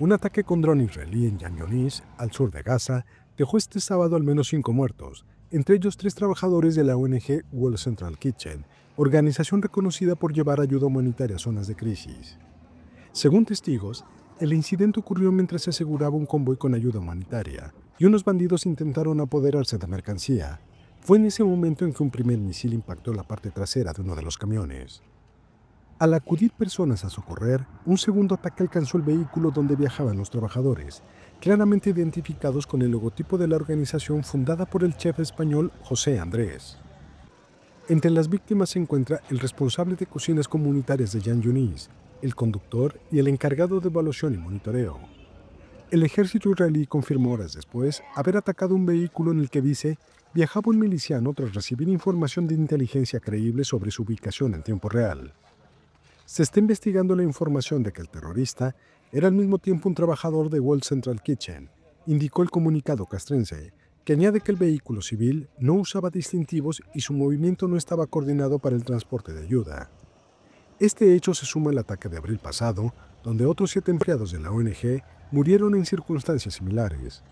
Un ataque con dron israelí en Yanyonis, al sur de Gaza, dejó este sábado al menos cinco muertos, entre ellos tres trabajadores de la ONG World Central Kitchen, organización reconocida por llevar ayuda humanitaria a zonas de crisis. Según testigos, el incidente ocurrió mientras se aseguraba un convoy con ayuda humanitaria, y unos bandidos intentaron apoderarse de mercancía. Fue en ese momento en que un primer misil impactó la parte trasera de uno de los camiones. Al acudir personas a socorrer, un segundo ataque alcanzó el vehículo donde viajaban los trabajadores, claramente identificados con el logotipo de la organización fundada por el chef español José Andrés. Entre las víctimas se encuentra el responsable de cocinas comunitarias de Jan Yunis, el conductor y el encargado de evaluación y monitoreo. El ejército israelí confirmó horas después haber atacado un vehículo en el que dice viajaba un miliciano tras recibir información de inteligencia creíble sobre su ubicación en tiempo real. Se está investigando la información de que el terrorista era al mismo tiempo un trabajador de World Central Kitchen, indicó el comunicado castrense, que añade que el vehículo civil no usaba distintivos y su movimiento no estaba coordinado para el transporte de ayuda. Este hecho se suma al ataque de abril pasado, donde otros siete empleados de la ONG murieron en circunstancias similares.